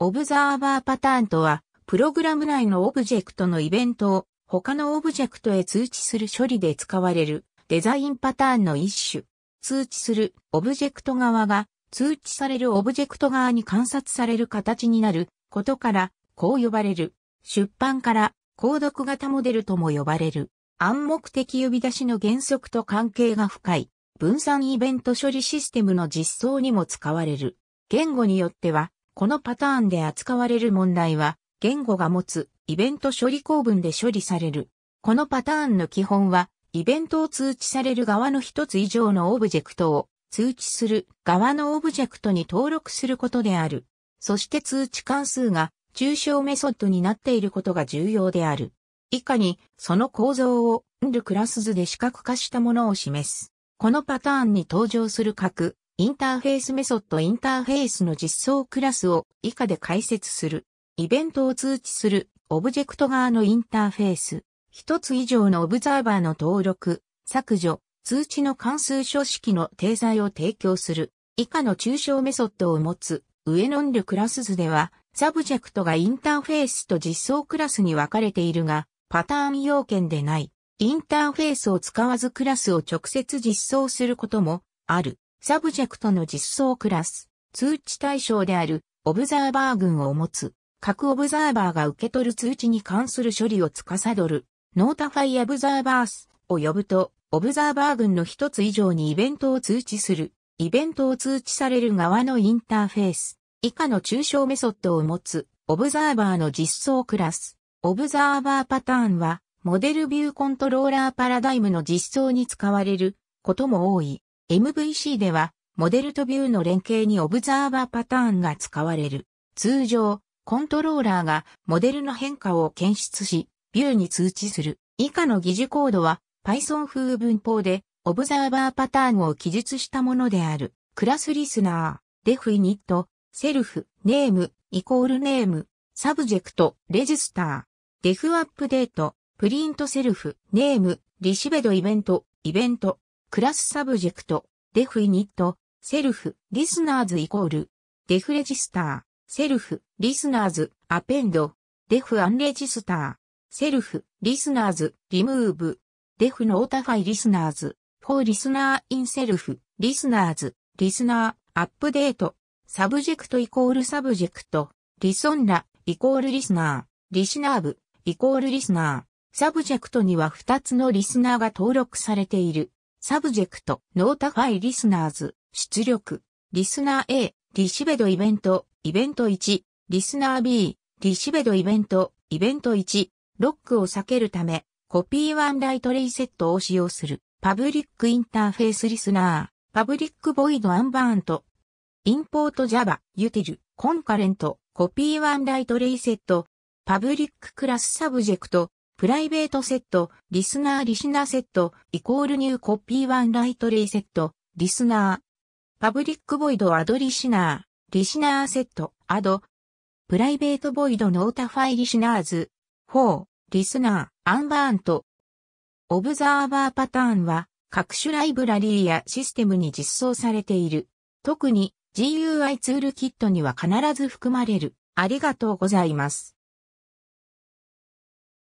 オブザーバーパターンとは、プログラム内のオブジェクトのイベントを他のオブジェクトへ通知する処理で使われるデザインパターンの一種。通知するオブジェクト側が通知されるオブジェクト側に観察される形になることからこう呼ばれる。出版から購読型モデルとも呼ばれる。暗黙的呼び出しの原則と関係が深い。分散イベント処理システムの実装にも使われる。言語によっては、このパターンで扱われる問題は、言語が持つイベント処理構文で処理される。このパターンの基本は、イベントを通知される側の一つ以上のオブジェクトを通知する側のオブジェクトに登録することである。そして通知関数が抽象メソッドになっていることが重要である。以下に、その構造を、ンルクラス図で視覚化したものを示す。このパターンに登場する各インターフェースメソッドインターフェースの実装クラスを以下で解説する。イベントを通知するオブジェクト側のインターフェース。一つ以上のオブザーバーの登録、削除、通知の関数書式の定罪を提供する。以下の抽象メソッドを持つ上のんるクラス図では、サブジェクトがインターフェースと実装クラスに分かれているが、パターン要件でない。インターフェースを使わずクラスを直接実装することもある。サブジェクトの実装クラス、通知対象である、オブザーバー群を持つ、各オブザーバーが受け取る通知に関する処理を司る、ノータファイアブザーバースを呼ぶと、オブザーバー群の一つ以上にイベントを通知する、イベントを通知される側のインターフェース、以下の抽象メソッドを持つ、オブザーバーの実装クラス、オブザーバーパターンは、モデルビューコントローラーパラダイムの実装に使われることも多い。MVC では、モデルとビューの連携にオブザーバーパターンが使われる。通常、コントローラーがモデルの変化を検出し、ビューに通知する。以下の疑似コードは Python 風文法で、オブザーバーパターンを記述したものである。クラスリスナー、デフイニット、セルフ、ネーム、イコールネーム、サブジェクト、レジスター、デフアップデート、プリントセルフ、ネーム、リシベドイベント、イベント、クラスサブジェクト、デフイニット、セルフ、リスナーズイコール、デフレジスター、セルフ、リスナーズ、アペンド、デフアンレジスター、セルフ、リスナーズ、リムーブ、デフノータファイリスナーズ、フォーリスナーインセルフ、リスナーズ、リスナー、アップデート、サブジェクトイコールサブジェクト、リソンラ、イコールリスナー、リシナーブ、イコールリスナー、サブジェクトには2つのリスナーが登録されている。サブジェクト、ノータファイリスナーズ、出力、リスナー A、リシベドイベント、イベント1、リスナー B、リシベドイベント、イベント1、ロックを避けるため、コピーワンライトリセットを使用する、パブリックインターフェースリスナー、パブリックボイドアンバーント、インポート Java、ユティル、コンカレント、コピーワンライトリセット、パブリッククラスサブジェクト、プライベートセット、リスナーリシナセット、イコールニューコピーワンライトレイセット、リスナー。パブリックボイドアドリシナー、リシナーセット、アド。プライベートボイドノータファイリシナーズ、4、リスナー、アンバーント。オブザーバーパターンは、各種ライブラリーやシステムに実装されている。特に GUI ツールキットには必ず含まれる。ありがとうございます。